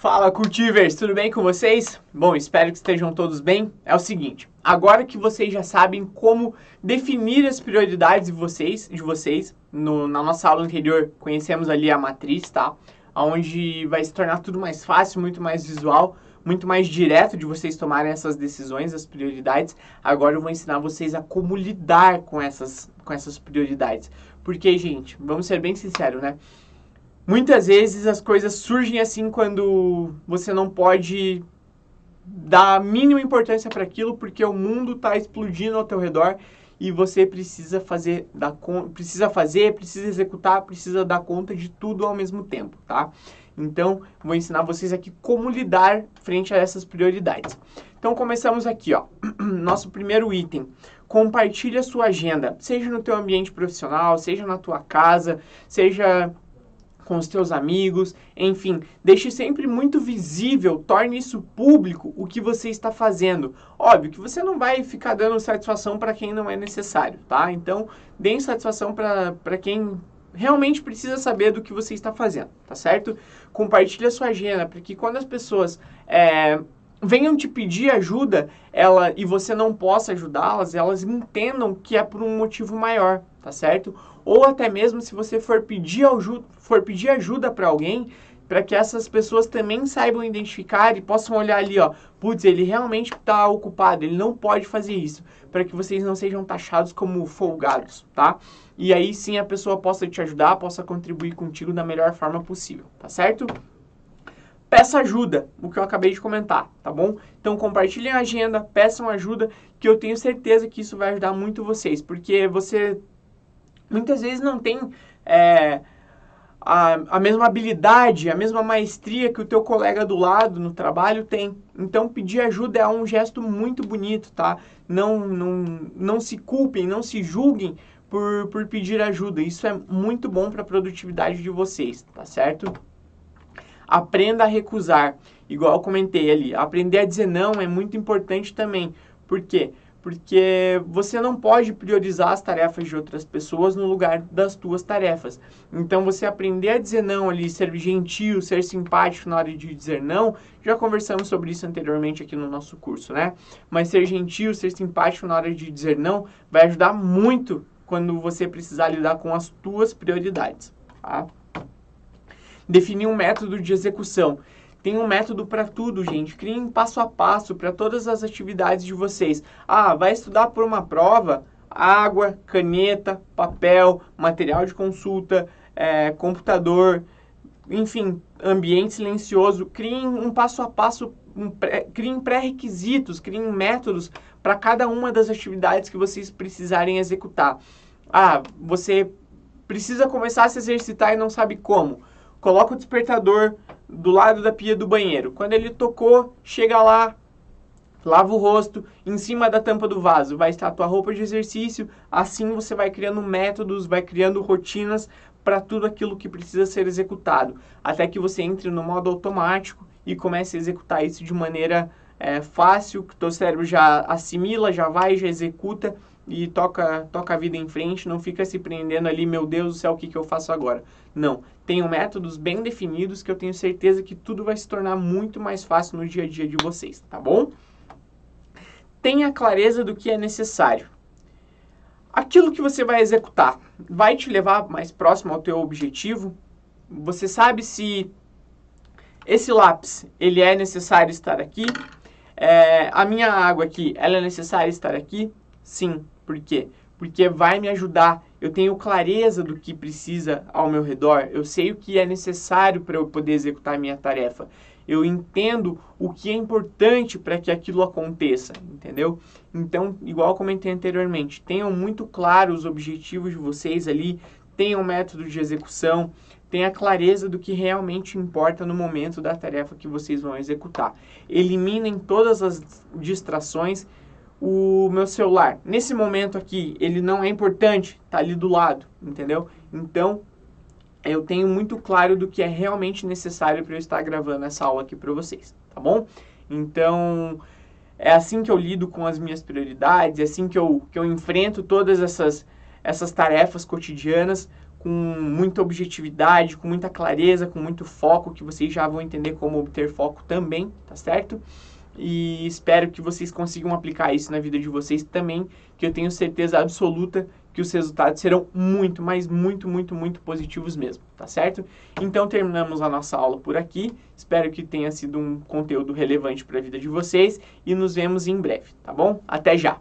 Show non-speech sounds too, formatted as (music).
Fala cultivers, tudo bem com vocês? Bom, espero que estejam todos bem. É o seguinte, agora que vocês já sabem como definir as prioridades de vocês, de vocês, no, na nossa aula anterior conhecemos ali a matriz, tá? Onde vai se tornar tudo mais fácil, muito mais visual, muito mais direto de vocês tomarem essas decisões, as prioridades. Agora eu vou ensinar vocês a como lidar com essas, com essas prioridades. Porque, gente, vamos ser bem sinceros, né? muitas vezes as coisas surgem assim quando você não pode dar a mínima importância para aquilo porque o mundo está explodindo ao teu redor e você precisa fazer, dar, precisa fazer, precisa executar, precisa dar conta de tudo ao mesmo tempo, tá? Então, vou ensinar vocês aqui como lidar frente a essas prioridades. Então, começamos aqui, ó. (clears throat) Nosso primeiro item. Compartilhe a sua agenda, seja no teu ambiente profissional, seja na tua casa, seja com os teus amigos, enfim, deixe sempre muito visível, torne isso público o que você está fazendo. Óbvio que você não vai ficar dando satisfação para quem não é necessário, tá? Então, dê satisfação para quem realmente precisa saber do que você está fazendo, tá certo? Compartilhe a sua agenda, porque quando as pessoas é, venham te pedir ajuda ela e você não possa ajudá-las, elas entendam que é por um motivo maior, tá certo? ou até mesmo se você for pedir, ajuda, for pedir ajuda para alguém, para que essas pessoas também saibam identificar e possam olhar ali, ó, putz, ele realmente está ocupado, ele não pode fazer isso, para que vocês não sejam taxados como folgados, tá? E aí sim a pessoa possa te ajudar, possa contribuir contigo da melhor forma possível, tá certo? Peça ajuda, o que eu acabei de comentar, tá bom? Então compartilhem a agenda, peçam ajuda, que eu tenho certeza que isso vai ajudar muito vocês, porque você muitas vezes não tem é, a, a mesma habilidade, a mesma maestria que o teu colega do lado no trabalho tem. Então pedir ajuda é um gesto muito bonito, tá? Não, não, não se culpem, não se julguem por, por pedir ajuda. Isso é muito bom para a produtividade de vocês, tá certo? Aprenda a recusar. Igual eu comentei ali, aprender a dizer não é muito importante também. Por quê? Porque porque você não pode priorizar as tarefas de outras pessoas no lugar das tuas tarefas. Então você aprender a dizer não ali, ser gentil, ser simpático na hora de dizer não, já conversamos sobre isso anteriormente aqui no nosso curso, né? Mas ser gentil, ser simpático na hora de dizer não vai ajudar muito quando você precisar lidar com as tuas prioridades, tá? Definir um método de execução. Tem um método para tudo, gente. Criem passo a passo para todas as atividades de vocês. Ah, vai estudar por uma prova? Água, caneta, papel, material de consulta, é, computador, enfim, ambiente silencioso. Criem um passo a passo, um pré, criem pré-requisitos, criem métodos para cada uma das atividades que vocês precisarem executar. Ah, você precisa começar a se exercitar e não sabe como. Coloca o despertador do lado da pia do banheiro. Quando ele tocou, chega lá, lava o rosto, em cima da tampa do vaso vai estar a tua roupa de exercício. Assim você vai criando métodos, vai criando rotinas para tudo aquilo que precisa ser executado, até que você entre no modo automático e comece a executar isso de maneira é, fácil, que o teu cérebro já assimila, já vai, já executa e toca, toca a vida em frente, não fica se prendendo ali, meu Deus do céu, o que, que eu faço agora? Não, tenho métodos bem definidos que eu tenho certeza que tudo vai se tornar muito mais fácil no dia a dia de vocês, tá bom? Tenha clareza do que é necessário. Aquilo que você vai executar vai te levar mais próximo ao teu objetivo? Você sabe se esse lápis, ele é necessário estar aqui? É, a minha água aqui, ela é necessária estar aqui? Sim, por quê? Porque vai me ajudar. Eu tenho clareza do que precisa ao meu redor. Eu sei o que é necessário para eu poder executar a minha tarefa. Eu entendo o que é importante para que aquilo aconteça, entendeu? Então, igual comentei anteriormente, tenham muito claro os objetivos de vocês ali, tenham um método de execução, tenha clareza do que realmente importa no momento da tarefa que vocês vão executar. Eliminem todas as distrações o meu celular. Nesse momento aqui, ele não é importante, tá ali do lado, entendeu? Então, eu tenho muito claro do que é realmente necessário para eu estar gravando essa aula aqui para vocês, tá bom? Então, é assim que eu lido com as minhas prioridades, é assim que eu, que eu enfrento todas essas, essas tarefas cotidianas com muita objetividade, com muita clareza, com muito foco, que vocês já vão entender como obter foco também, tá certo? e espero que vocês consigam aplicar isso na vida de vocês também, que eu tenho certeza absoluta que os resultados serão muito, mas muito, muito, muito positivos mesmo, tá certo? Então terminamos a nossa aula por aqui. Espero que tenha sido um conteúdo relevante para a vida de vocês e nos vemos em breve, tá bom? Até já.